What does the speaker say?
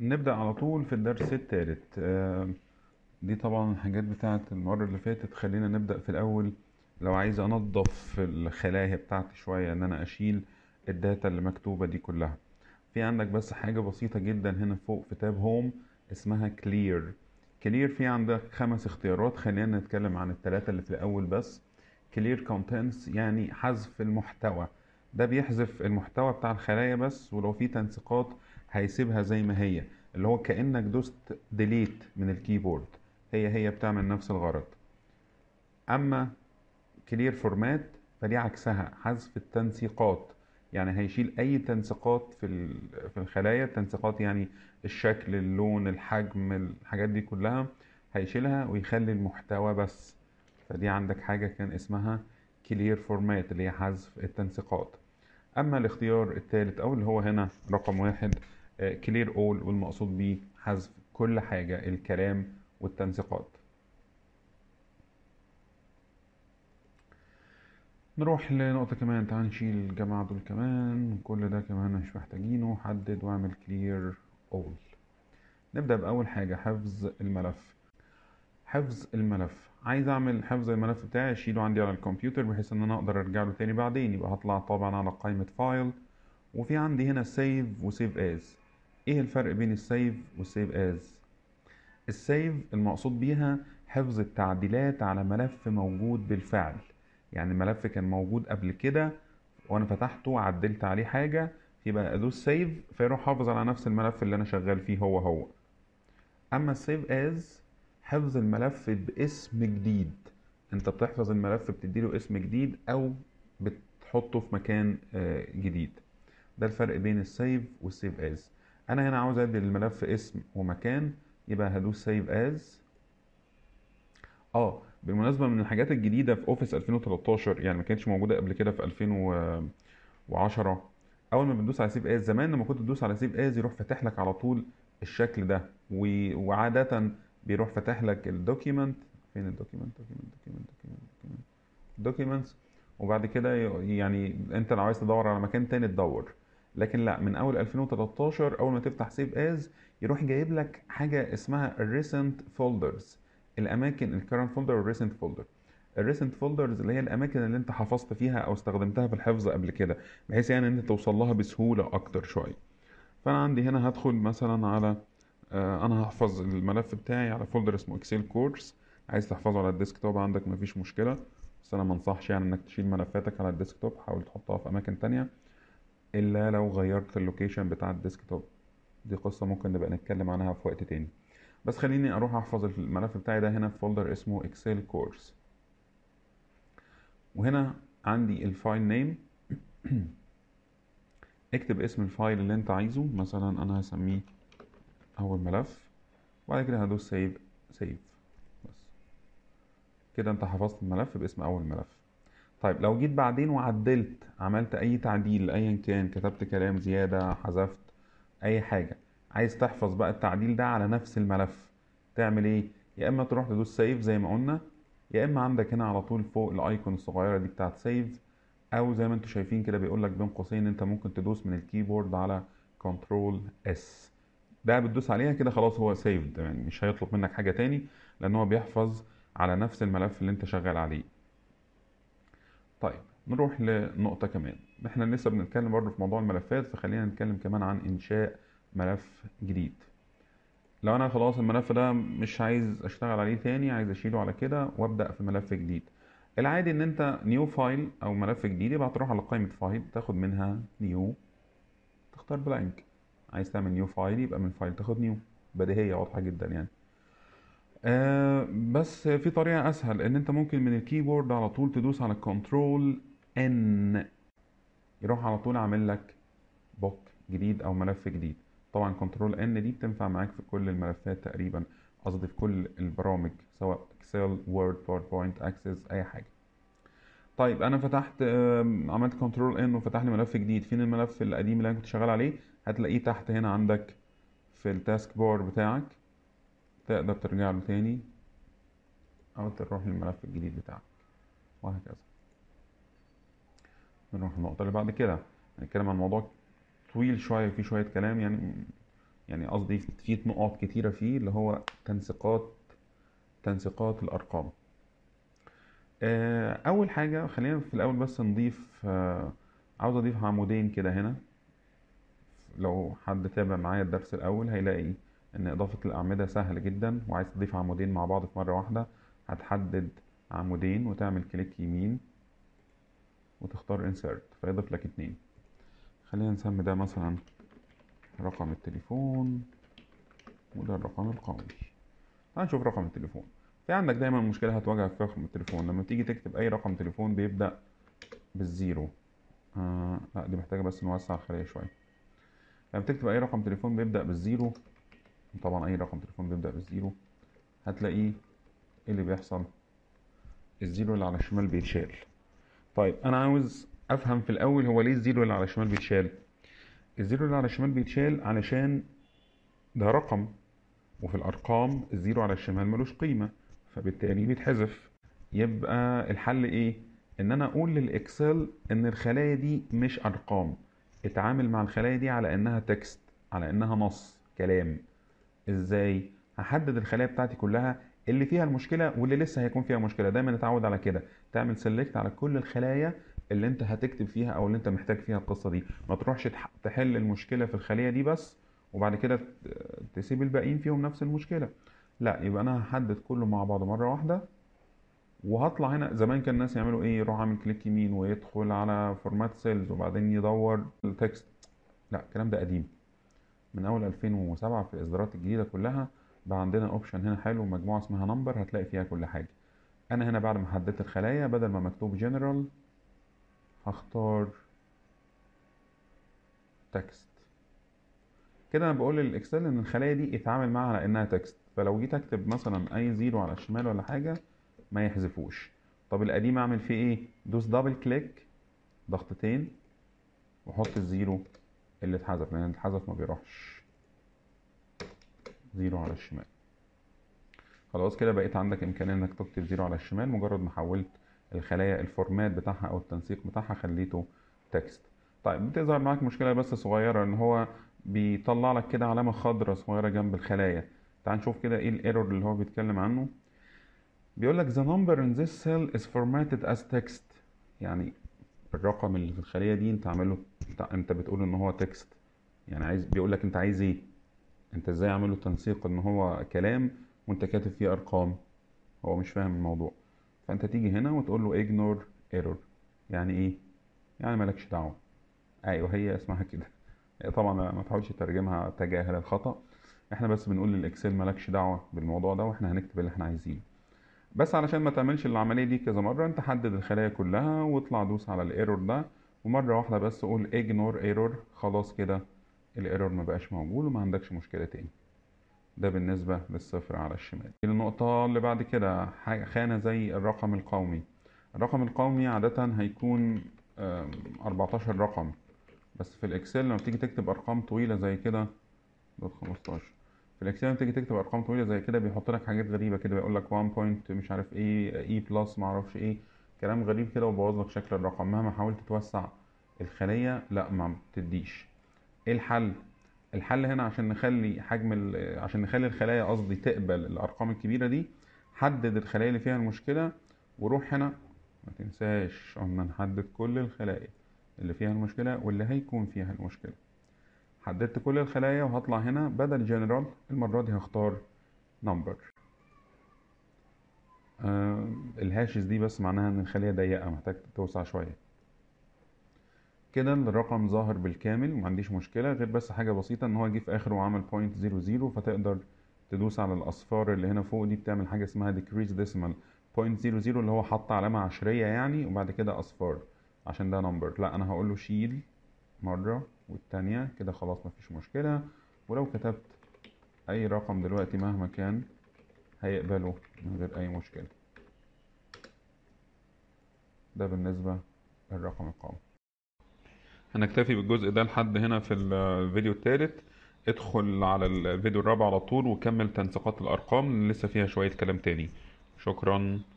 نبدأ على طول في الدرس الثالث آه، دي طبعا الحاجات بتاعة المرة اللي فاتت خلينا نبدأ في الأول لو عايز أنظف الخلايا بتاعتي شوية إن أنا أشيل الداتا اللي مكتوبة دي كلها في عندك بس حاجة بسيطة جدا هنا فوق في تاب هوم اسمها كلير كلير في عندك خمس اختيارات خلينا نتكلم عن الثلاثة اللي في الأول بس كلير كونتنتس يعني حذف المحتوى ده بيحذف المحتوى بتاع الخلايا بس ولو في تنسيقات هيسيبها زي ما هي اللي هو كانك دوست ديليت من الكيبورد هي هي بتعمل نفس الغرض اما كلير فورمات فدي عكسها حذف التنسيقات يعني هيشيل اي تنسيقات في في الخلايا التنسيقات يعني الشكل اللون الحجم الحاجات دي كلها هيشيلها ويخلي المحتوى بس فدي عندك حاجه كان اسمها كلير فورمات اللي هي حذف التنسيقات اما الاختيار الثالث او اللي هو هنا رقم واحد كلير اول والمقصود بيه حذف كل حاجة الكلام والتنسيقات نروح لنقطة كمان تعال نشيل الجماعة دول كمان كل ده كمان مش محتاجينه حدد واعمل كلير اول نبدأ بأول حاجة حفظ الملف حفظ الملف عايز اعمل حفظ الملف بتاعي اشيله عندي على الكمبيوتر بحيث ان انا اقدر ارجع له تاني بعدين يبقى هطلع طبعا على قائمة فايل وفي عندي هنا سيف وسيف از ايه الفرق بين السيف والسيف از السيف المقصود بيها حفظ التعديلات على ملف موجود بالفعل يعني ملف كان موجود قبل كده وانا فتحته عدلت عليه حاجه يبقى ادوس سيف فيروح حافظ على نفس الملف اللي انا شغال فيه هو هو اما السيف از حفظ الملف باسم جديد انت بتحفظ الملف بتديله اسم جديد او بتحطه في مكان آه، جديد ده الفرق بين السيف والسيف از انا هنا عاوز ادي للملف اسم ومكان يبقى هدوس سيف از اه بالمناسبه من الحاجات الجديده في اوفيس 2013 يعني ما كانتش موجوده قبل كده في 2010 اول ما بندوس على سيف از زمان لما كنت تدوس على سيف از يروح فاتح لك على طول الشكل ده وعاده بيروح فاتح لك الدوكيمنت فين الدوكيمنت دوكيمنت دوكيمنت دوكيمنت دوكيمنت وبعد كده يعني انت لو عايز تدور على مكان تاني تدور لكن لا من اول 2013 اول ما تفتح سيف از يروح جايب لك حاجه اسمها الريسنت فولدرز الاماكن الكرنت فولدر والريسنت فولدر الريسنت فولدرز اللي هي الاماكن اللي انت حفظت فيها او استخدمتها في الحفظ قبل كده بحيث يعني ان انت توصل لها بسهوله اكتر شويه فانا عندي هنا هدخل مثلا على آه، انا هحفظ الملف بتاعي على فولدر اسمه اكسل كورس عايز تحفظه على الديسكتوب عندك مفيش مشكله بس انا منصحش يعني انك تشيل ملفاتك على الديسكتوب حاول تحطها في اماكن تانية الا لو غيرت اللوكيشن بتاع الديسك توب دي قصه ممكن نبقى نتكلم عنها في وقت تاني بس خليني اروح احفظ الملف بتاعي ده هنا في فولدر اسمه اكسل كورس وهنا عندي الفايل نيم اكتب اسم الفايل اللي انت عايزه مثلا انا هسميه اول ملف وبعد كده هدوس سيف سيف بس كده انت حفظت الملف باسم اول ملف طيب لو جيت بعدين وعدلت عملت اي تعديل ايا كان كتبت كلام زيادة حذفت اي حاجة عايز تحفظ بقى التعديل ده على نفس الملف تعمل ايه يا اما تروح تدوس سيف زي ما قلنا يا اما عندك هنا على طول فوق الايكون الصغيرة دي بتاعت سيف او زي ما انتم شايفين كده بيقول لك بين قوسين انت ممكن تدوس من الكيبورد على كنترول اس ده بتدوس عليها كده خلاص هو سيفد يعني مش هيطلب منك حاجة تاني لان هو بيحفظ على نفس الملف اللي انت شغال عليه طيب نروح لنقطة كمان احنا لسه بنتكلم برضه في موضوع الملفات فخلينا نتكلم كمان عن انشاء ملف جديد لو انا خلاص الملف ده مش عايز اشتغل عليه تاني عايز اشيله على كده وابدا في ملف جديد العادي ان انت نيو فايل او ملف جديد يبقى هتروح على قائمه فايل تاخد منها نيو تختار بلانك عايز تعمل نيو فايل يبقى من فايل تاخد نيو بديهيه واضحه جدا يعني آه بس في طريقة أسهل إن أنت ممكن من الكيبورد على طول تدوس على كنترول إن يروح على طول عامل لك بوك جديد أو ملف جديد طبعا كنترول إن دي بتنفع معاك في كل الملفات تقريبا قصدي في كل البرامج سواء اكسل وورد باوربوينت اكسس اي حاجه طيب انا فتحت آه، عملت كنترول ان وفتح لي ملف جديد فين الملف القديم اللي انا كنت شغال عليه هتلاقيه تحت هنا عندك في التاسك بار بتاعك تقدر ترجع له تاني أو تروح للملف الجديد بتاعك وهكذا نروح النقطة اللي بعد كده هنتكلم عن موضوع طويل شوية فيه شوية كلام يعني يعني قصدي فيه نقط كتيرة فيه اللي هو تنسيقات تنسيقات الأرقام آه، أول حاجة خلينا في الأول بس نضيف آه، عاوز أضيف عمودين كده هنا لو حد تابع معايا الدرس الأول هيلاقي ان اضافه الاعمده سهل جدا وعايز تضيف عمودين مع بعض في مره واحده هتحدد عمودين وتعمل كليك يمين وتختار insert فيضيف لك اتنين خلينا نسمي ده مثلا رقم التليفون وده الرقم القومي هنشوف رقم التليفون في عندك دايما مشكله هتواجهك في رقم التليفون لما تيجي تكتب اي رقم تليفون بيبدا بالزيرو آه لا دي محتاجه بس نوسع الخليه شويه لما تكتب اي رقم تليفون بيبدا بالزيرو طبعا اي رقم تليفون بيبدأ بالزيرو هتلاقيه اللي بيحصل الزيرو اللي على الشمال بيتشال طيب انا عاوز افهم في الاول هو ليه الزيرو اللي على الشمال بيتشال الزيرو اللي على الشمال بيتشال علشان ده رقم وفي الارقام الزيرو على الشمال ملوش قيمه فبالتالي بيتحذف يبقى الحل ايه ان انا اقول للاكسل ان الخلايا دي مش ارقام اتعامل مع الخلايا دي على انها تكست على انها نص كلام ازاي هحدد الخلايا بتاعتي كلها اللي فيها المشكله واللي لسه هيكون فيها مشكله دايما اتعود على كده تعمل سيلكت على كل الخلايا اللي انت هتكتب فيها او اللي انت محتاج فيها القصه دي ما تروحش تحل المشكله في الخليه دي بس وبعد كده تسيب الباقيين فيهم نفس المشكله لا يبقى انا هحدد كله مع بعضه مره واحده وهطلع هنا زمان كان الناس يعملوا ايه يروح عامل كليك يمين ويدخل على فورمات سيلز وبعدين يدور التكست لا الكلام ده قديم من اول 2007 في الاصدارات الجديده كلها بقى عندنا اوبشن هنا حلو مجموعه اسمها نمبر هتلاقي فيها كل حاجه انا هنا بعد ما حددت الخلايا بدل ما مكتوب جنرال هختار تكست كده انا بقول للاكسل ان الخلايا دي اتعامل معاها على انها تكست فلو جيت اكتب مثلا اي زيرو على الشمال ولا حاجه ما يحذفوش طب القديم اعمل فيه ايه دوس دبل كليك ضغطتين واحط الزيرو اللي اتحذف لان اللي اتحذف ما بيروحش زيرو على الشمال خلاص كده بقيت عندك امكانيه انك تكتب زيرو على الشمال مجرد ما حولت الخلايا الفورمات بتاعها او التنسيق بتاعها خليته تكست طيب بتظهر معاك مشكله بس صغيره ان هو بيطلع لك كده علامه خضراء صغيره جنب الخلايا تعال نشوف كده ايه الايرور اللي هو بيتكلم عنه بيقول لك the number in this cell is formatted as text يعني الرقم اللي في الخليه دي انت عامله انت بتقول ان هو تكست يعني عايز بيقول لك انت عايز ايه انت ازاي عامل له تنسيق ان هو كلام وانت كاتب فيه ارقام هو مش فاهم الموضوع فانت تيجي هنا وتقول له اجنور ايرور يعني ايه يعني مالكش دعوه ايوه هي اسمها كده طبعا ما تحاولش تترجمها تجاهل الخطا احنا بس بنقول للاكسل مالكش دعوه بالموضوع ده واحنا هنكتب اللي احنا عايزينه بس علشان ما تعملش العمليه دي كذا مره انت حدد الخلايا كلها واطلع دوس على الايرور ده ومرة واحدة بس قول ignore error خلاص كده الايرور ما بقاش موجود وما عندكش مشكلة تاني ده بالنسبة للصفر على الشمال النقطة اللي بعد كده خانة زي الرقم القومي الرقم القومي عادة هيكون 14 رقم بس في الاكسل لما تيجي تكتب ارقام طويلة زي كده دوت 15 في الاكسل لما تيجي تكتب ارقام طويلة زي كده بيحط لك حاجات غريبة كده بيقول لك 1 بوينت مش عارف ايه اي e بلس معرفش ايه كلام غريب كده وبوظ لك شكل الرقم مهما حاولت توسع الخليه لا ما بتديش ايه الحل الحل هنا عشان نخلي حجم عشان نخلي الخلايا قصدي تقبل الارقام الكبيره دي حدد الخلايا اللي فيها المشكله وروح هنا ما تنساش قلنا نحدد كل الخلايا اللي فيها المشكله واللي هيكون فيها المشكله حددت كل الخلايا وهطلع هنا بدل جنرال المره دي هختار نمبر آه الهاشز دي بس معناها ان الخليه ضيقه محتاج توسع شويه كده الرقم ظاهر بالكامل ومعنديش مشكلة غير بس حاجة بسيطة ان هو جه في اخره وعمل بوينت زيرو زيرو فتقدر تدوس على الاصفار اللي هنا فوق دي بتعمل حاجة اسمها decrease decimal بوينت زيرو زيرو اللي هو حط علامة عشرية يعني وبعد كده اصفار عشان ده نمبر لا انا هقول له شيل مرة والتانية كده خلاص مفيش مشكلة ولو كتبت اي رقم دلوقتي مهما كان هيقبله من غير اي مشكلة ده بالنسبة للرقم القومي هنكتفي بالجزء ده لحد هنا في الفيديو الثالث ادخل على الفيديو الرابع على طول وكمل تنسيقات الارقام لسه فيها شويه كلام تاني شكرا